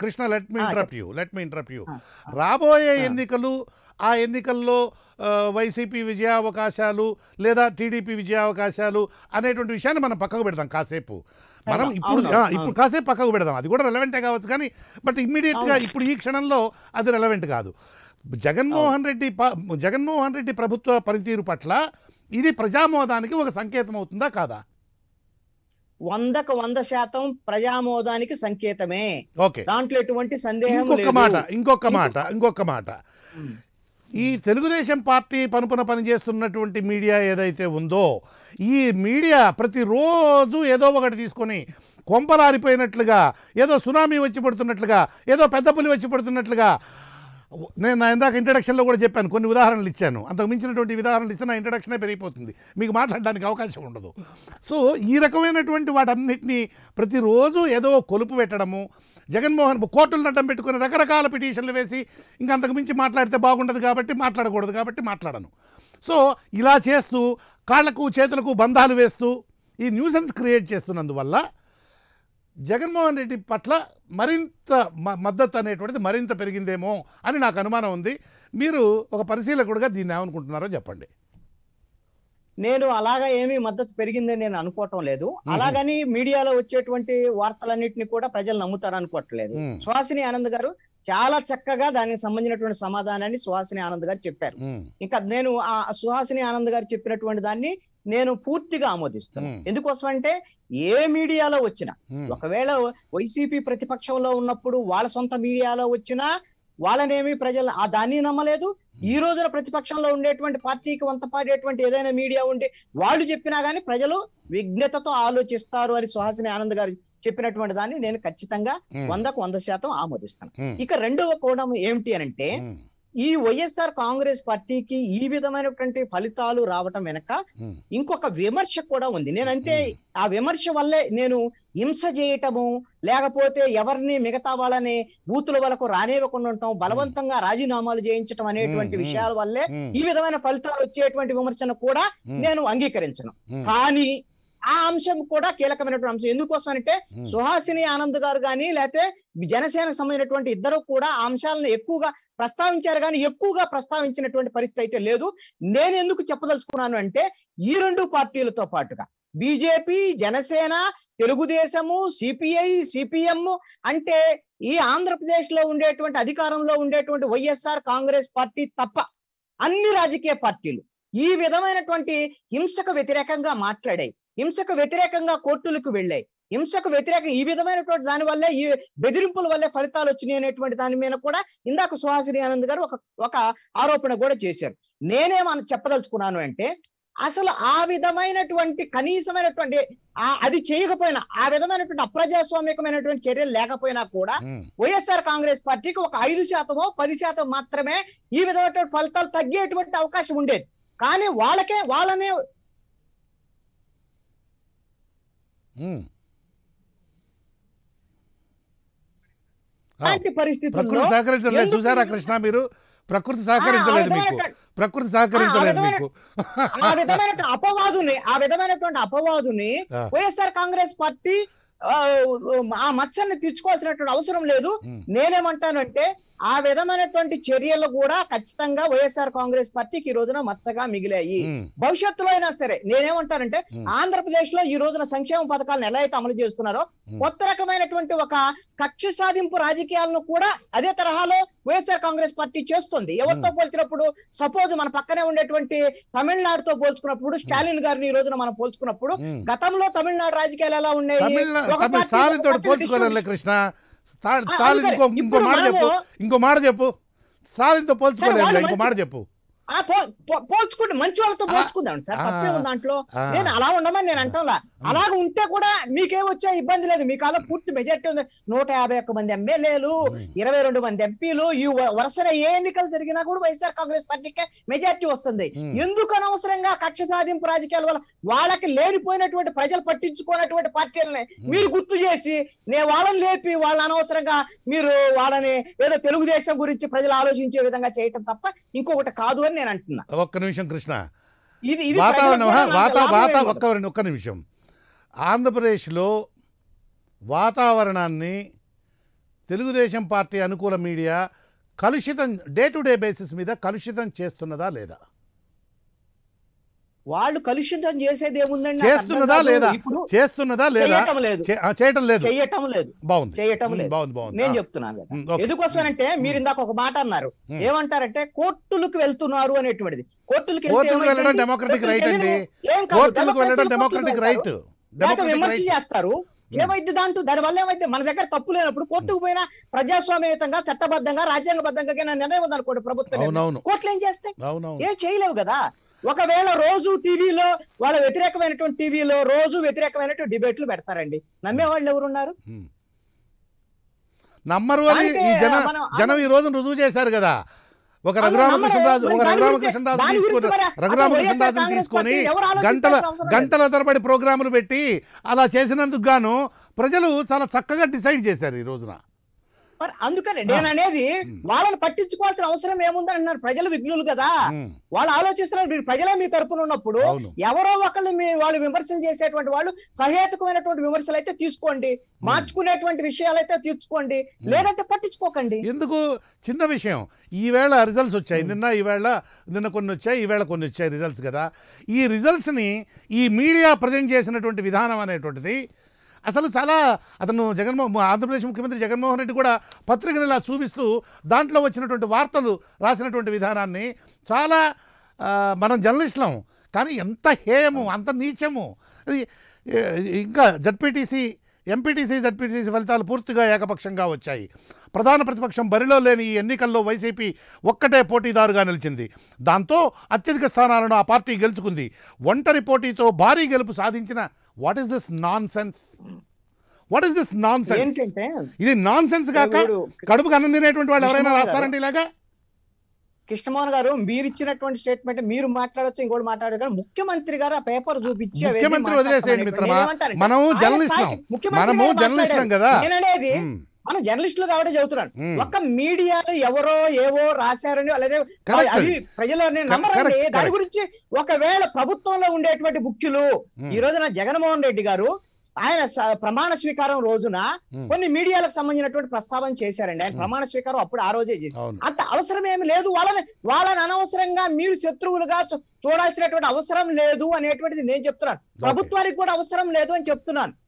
Krishna let me interrupt you let me interrupt you రాబోయే ఎన్నికలు ఆ ఎన్నికల్లో వైసీపీ విజయావకాశాలు లేదా టీడీపీ విజయావకాశాలు అనేటువంటి విషయాన్ని మనం పక్కకు పెడదాం కాసేపు మనం ఇప్పుడు ఇప్పుడు కాసేపు పక్కకు పెడదాం అది కూడా రెలవెంటే కావచ్చు కానీ బట్ ఇమ్మీడియట్గా ఇప్పుడు ఈ క్షణంలో అది రెలవెంట్ కాదు జగన్మోహన్ రెడ్డి జగన్మోహన్ రెడ్డి ప్రభుత్వ పనితీరు పట్ల ఇది ప్రజామోదానికి ఒక సంకేతం అవుతుందా కాదా వందకు వంద శాతం ప్రజామోదానికి సంకేతమే దాంట్లో ఎటువంటి సందేహం ఇంకొక మాట ఇంకొక మాట ఇంకొక మాట ఈ తెలుగుదేశం పార్టీ పనుపున పనిచేస్తున్నటువంటి మీడియా ఏదైతే ఉందో ఈ మీడియా ప్రతిరోజు ఏదో ఒకటి తీసుకొని కొంపలారిపోయినట్లుగా ఏదో సునామీ వచ్చి పడుతున్నట్లుగా ఏదో పెద్ద పులి వచ్చి పడుతున్నట్లుగా నేను నా ఇందాక ఇంట్రడక్షన్లో కూడా చెప్పాను కొన్ని ఉదాహరణలు ఇచ్చాను అంతకు మించినటువంటి ఉదాహరణలు ఇస్తే నా ఇంట్రడక్షనే పెరిగిపోతుంది మీకు మాట్లాడడానికి అవకాశం ఉండదు సో ఈ రకమైనటువంటి వాటన్నిటినీ ప్రతిరోజు ఏదో కొలుపు పెట్టడము జగన్మోహన్ కోర్టులు అడ్డం పెట్టుకుని రకరకాల పిటిషన్లు వేసి ఇంకా అంతకు మించి మాట్లాడితే బాగుండదు కాబట్టి మాట్లాడకూడదు కాబట్టి మాట్లాడను సో ఇలా చేస్తూ కాళ్లకు చేతులకు బంధాలు వేస్తూ ఈ న్యూసెన్స్ క్రియేట్ చేస్తున్నందువల్ల జగన్మోహన్ రెడ్డి పట్ల మరింత మద్దతు అనేటువంటిది మరింత పెరిగిందేమో అని నాకు అనుమానం ఉంది మీరు ఒక పరిశీలకుడిగా దీన్ని ఏమనుకుంటున్నారో చెప్పండి నేను అలాగా ఏమీ మద్దతు పెరిగిందని నేను అనుకోవటం లేదు అలాగని మీడియాలో వచ్చేటువంటి వార్తలన్నింటినీ కూడా ప్రజలు నమ్ముతారు అనుకోవట్లేదు సుహాసిని ఆనంద్ గారు చాలా చక్కగా దానికి సంబంధించినటువంటి సమాధానాన్ని సుహాసిని ఆనంద్ గారు చెప్పారు ఇంకా నేను ఆ సుహాసిని ఆనంద్ గారు చెప్పినటువంటి దాన్ని నేను పూర్తిగా ఆమోదిస్తాను ఎందుకోసం అంటే ఏ మీడియాలో వచ్చినా ఒకవేళ వైసీపీ ప్రతిపక్షంలో ఉన్నప్పుడు వాళ్ళ సొంత మీడియాలో వచ్చినా వాళ్ళనేమి ప్రజలు ఆ దాన్ని నమ్మలేదు ఈ రోజున ప్రతిపక్షంలో ఉండేటువంటి పార్టీకి వంతపాడేటువంటి ఏదైనా మీడియా ఉంటే వాళ్ళు చెప్పినా కానీ ప్రజలు విఘ్నతతో ఆలోచిస్తారు అని సుహాసిని ఆనంద్ గారు చెప్పినటువంటి దాన్ని నేను ఖచ్చితంగా వందకు వంద శాతం ఆమోదిస్తాను ఇక రెండవ కోణం ఏమిటి అనంటే ఈ వైఎస్ఆర్ కాంగ్రెస్ పార్టీకి ఈ విధమైనటువంటి ఫలితాలు రావటం వెనక ఇంకొక విమర్శ కూడా ఉంది నేనంతే ఆ విమర్శ వల్లే నేను హింస చేయటము లేకపోతే ఎవరిని మిగతా వాళ్ళని బూతుల వాళ్ళకు రానివ్వకుండా ఉండటం బలవంతంగా రాజీనామాలు చేయించడం అనేటువంటి విషయాల వల్లే ఈ విధమైన ఫలితాలు వచ్చేటువంటి విమర్శను కూడా నేను అంగీకరించను కానీ ఆ అంశం కూడా కీలకమైనటువంటి అంశం ఎందుకోసం అంటే సుహాసిని ఆనంద్ గారు కానీ లేకపోతే జనసేనకు సంబంధించినటువంటి ఇద్దరు కూడా అంశాలను ఎక్కువగా ప్రస్తావించారు కానీ ఎక్కువగా ప్రస్తావించినటువంటి పరిస్థితి అయితే లేదు నేను ఎందుకు చెప్పదలుచుకున్నాను అంటే ఈ రెండు పార్టీలతో పాటుగా బీజేపీ జనసేన తెలుగుదేశము సిపిఐ సిపిఎం అంటే ఈ ఆంధ్రప్రదేశ్ లో ఉండేటువంటి అధికారంలో ఉండేటువంటి వైఎస్ఆర్ కాంగ్రెస్ పార్టీ తప్ప అన్ని రాజకీయ పార్టీలు ఈ విధమైనటువంటి హింసకు వ్యతిరేకంగా మాట్లాడాయి హింసకు వ్యతిరేకంగా కోర్టులకు వెళ్ళాయి హింసకు వ్యతిరేకం ఈ విధమైనటువంటి దాని వల్లే ఈ బెదిరింపుల వల్లే ఫలితాలు వచ్చినాయి అనేటువంటి దాని మీద కూడా ఇందాక సుహాసిని ఆనంద్ గారు ఒక ఒక ఆరోపణ కూడా చేశారు నేనేమని చెప్పదలుచుకున్నాను అంటే అసలు ఆ విధమైనటువంటి కనీసమైనటువంటి అది చేయకపోయినా ఆ విధమైనటువంటి అప్రజాస్వామికమైనటువంటి చర్యలు లేకపోయినా కూడా వైఎస్ఆర్ కాంగ్రెస్ పార్టీకి ఒక ఐదు శాతమో పది శాతం మాత్రమే ఈ విధమైనటువంటి ఫలితాలు తగ్గేటువంటి అవకాశం ఉండేది కానీ వాళ్ళకే వాళ్ళనే అలాంటి సహకరించలేదు చూసారా కృష్ణ మీరు ప్రకృతి సహకరించలేదు మీకు ప్రకృతి సహకరించలేదు మీకు ఆ విధమైనటువంటి అపవాదుని ఆ విధమైనటువంటి అపవాదుని వైఎస్ఆర్ కాంగ్రెస్ పార్టీ ఆ మచ్చల్ని తెచ్చుకోవాల్సినటువంటి అవసరం లేదు నేనేమంటానంటే ఆ విధమైనటువంటి చర్యలు కూడా ఖచ్చితంగా వైఎస్ఆర్ కాంగ్రెస్ పార్టీకి ఈ రోజున మచ్చగా మిగిలాయి భవిష్యత్తులో అయినా సరే నేనేమంటానంటే ఆంధ్రప్రదేశ్ లో ఈ రోజున సంక్షేమ పథకాలను ఎలా అయితే అమలు చేస్తున్నారో కొత్త రకమైనటువంటి ఒక కక్ష సాధింపు రాజకీయాలను కూడా అదే తరహాలో వైఎస్ఆర్ కాంగ్రెస్ పార్టీ చేస్తుంది ఎవరితో పోల్చినప్పుడు సపోజ్ మన పక్కనే ఉండేటువంటి తమిళనాడుతో పోల్చుకున్నప్పుడు స్టాలిన్ గారిని ఈ రోజున మనం పోల్చుకున్నప్పుడు గతంలో తమిళనాడు రాజకీయాలు ఎలా ఉన్నాయి కృష్ణ ఇంకో మాట చెప్పు ఇంకో మాట చెప్పు స్టాలిన్తో పోల్చుకోలేదు ఇంకో మాట చెప్పు పోల్చుకోండి మంచి వాళ్ళతో పోల్చుకుందాం సార్ తప్పే ఉంది దాంట్లో నేను అలా ఉండమని నేను అంటాంలా అలాగ ఉంటే కూడా వచ్చే ఇబ్బంది లేదు మీ కాలం పూర్తి మెజార్టీ ఉంది నూట యాభై ఒక్క మంది ఎమ్మెల్యేలు ఇరవై రెండు మంది ఎంపీలు ఈ వరుసన ఏ ఎన్నికలు జరిగినా కూడా వైఎస్ఆర్ కాంగ్రెస్ పార్టీకే మెజార్టీ వస్తుంది ఎందుకు అనవసరంగా కక్ష సాధింపు రాజకీయాల వల్ల వాళ్ళకి లేనిపోయినటువంటి ప్రజలు పట్టించుకున్నటువంటి పార్టీలని మీరు గుర్తు చేసి నేను వాళ్ళని లేపి వాళ్ళని అనవసరంగా మీరు వాళ్ళని ఏదో తెలుగుదేశం గురించి ప్రజలు ఆలోచించే విధంగా చేయటం తప్ప ఇంకొకటి కాదు అని నేను అంటున్నా ఒక్క నిమిషం కృష్ణ ఇది వాతావరణం ఒక్క ఒక్క నిమిషం ఆంధ్రప్రదేశ్లో వాతావరణాన్ని తెలుగుదేశం పార్టీ అనుకూల మీడియా కలుషితం డే టు డే బేసిస్ మీద కలుషితం చేస్తున్నదా లేదా వాళ్ళు కలుషితం చేసేది ఏముందండి చేస్తున్నదా లేదా చేస్తున్నదా లేదా చేయటం లేదు చేయటం లేదు బాగుంది చేయటం లేదు నేను చెప్తున్నాను ఎందుకోసం అంటే మీరు ఇందాక ఒక మాట అన్నారు ఏమంటారంటే కోర్టులకు వెళ్తున్నారు అనేటువంటిది కోర్టులకు వెళ్ళడం డెమోక్రటిక్ రైట్ అండి కోర్టులకు వెళ్ళడం డెమోక్రటిక్ రైట్ విమర్శ చేస్తారు ఏమైంది దాంట్లో దాని వల్ల ఏమైతే మన దగ్గర తప్పు లేనప్పుడు కోర్టుకు పోయినా ప్రజాస్వామ్యయుతంగా చట్టబద్ధంగా రాజ్యాంగబద్ధంగా నిర్ణయం ఉందనుకోండి ప్రభుత్వం కోర్టులు ఏం చేస్తే ఏం చేయలేవు కదా ఒకవేళ రోజు టీవీలో వాళ్ళ వ్యతిరేకమైనటువంటి టీవీలో రోజు వ్యతిరేకమైనటువంటి డిబేట్లు పెడతారండి నమ్మేవాళ్ళు ఎవరున్నారు నమ్మరు అని ఈ జన జనం ఈ రోజు రుజువు చేశారు కదా ఒక రఘురామకృష్ణరాజు ఒక రఘురామకృష్ణరాజు తీసుకొని రఘురామకృష్ణరాజుని తీసుకొని గంటల గంటల తరబడి ప్రోగ్రాములు పెట్టి అలా చేసినందుకు గాను ప్రజలు చాలా చక్కగా డిసైడ్ చేశారు ఈ రోజున మరి అందుకని అనేది వాళ్ళని పట్టించుకోవాల్సిన అవసరం ఏముందని అన్నారు ప్రజలు విఘ్నులు కదా వాళ్ళు ఆలోచిస్తున్నారు మీరు ప్రజలే మీ తరపున ఉన్నప్పుడు ఎవరో ఒకళ్ళు మీ వాళ్ళు విమర్శలు చేసేటువంటి వాళ్ళు సహేతుకమైనటువంటి విమర్శలు అయితే తీసుకోండి మార్చుకునేటువంటి విషయాలు అయితే తీర్చుకోండి లేదంటే పట్టించుకోకండి ఎందుకు చిన్న విషయం ఈవేళ రిజల్ట్స్ వచ్చాయి నిన్న ఈవేళ నిన్న కొన్ని వచ్చాయి ఈవేళ కొన్ని వచ్చాయి రిజల్ట్స్ కదా ఈ రిజల్ట్స్ని ఈ మీడియా ప్రజెంట్ చేసినటువంటి విధానం అనేటువంటిది అసలు చాలా అతను జగన్మోహన్ ఆంధ్రప్రదేశ్ ముఖ్యమంత్రి జగన్మోహన్ రెడ్డి కూడా పత్రికను ఇలా చూపిస్తూ దాంట్లో వచ్చినటువంటి వార్తలు రాసినటువంటి విధానాన్ని చాలా మనం జర్నలిస్టులం కానీ ఎంత హేయము అంత నీచము ఇంకా జడ్పీటీసీ ఎంపీటీసీ జడ్పీటీసీ ఫలితాలు పూర్తిగా ఏకపక్షంగా వచ్చాయి ప్రధాన ప్రతిపక్షం బరిలో లేని ఈ ఎన్నికల్లో వైసీపీ ఒక్కటే పోటీదారుగా నిలిచింది దాంతో అత్యధిక స్థానాలను ఆ పార్టీ గెలుచుకుంది ఒంటరి పోటీతో భారీ గెలుపు సాధించిన what is this nonsense what is this nonsense ఇది నాన్ సెన్స్ కాక కడుపుకు అన్నం తినేటువంటి వాళ్ళు ఎవరైనా రాస్తారండి ఇలాగా కృష్ణమోహన్ గారు మీరు ఇచ్చినటువంటి స్టేట్మెంట్ మీరు మాట్లాడొచ్చు ఇంకోటి మాట్లాడారు కానీ ముఖ్యమంత్రి గారు ఆ పేపర్ చూపించి ముఖ్యమంత్రి వదిలేసేయండి మిత్రమా మనము జర్నలిస్ట్ మనము జర్నలిస్ట్ కదా మనం జర్నలిస్టులు కాబట్టి చదువుతున్నాను ఒక మీడియా ఎవరో ఏవో రాశారని అలాగే అది ప్రజలు నమ్మరండి దాని గురించి ఒకవేళ ప్రభుత్వంలో ఉండేటువంటి ముఖ్యులు ఈ రోజున జగన్మోహన్ రెడ్డి గారు ఆయన ప్రమాణ స్వీకారం రోజున కొన్ని మీడియాలకు సంబంధించినటువంటి ప్రస్తావన చేశారండి ఆయన ప్రమాణ స్వీకారం అప్పుడు ఆ రోజే చేశారు అంత అవసరం ఏమి లేదు వాళ్ళని వాళ్ళని అనవసరంగా మీరు శత్రువులుగా చూడాల్సినటువంటి అవసరం లేదు అనేటువంటిది నేను చెప్తున్నాను ప్రభుత్వానికి కూడా అవసరం లేదు అని చెప్తున్నాను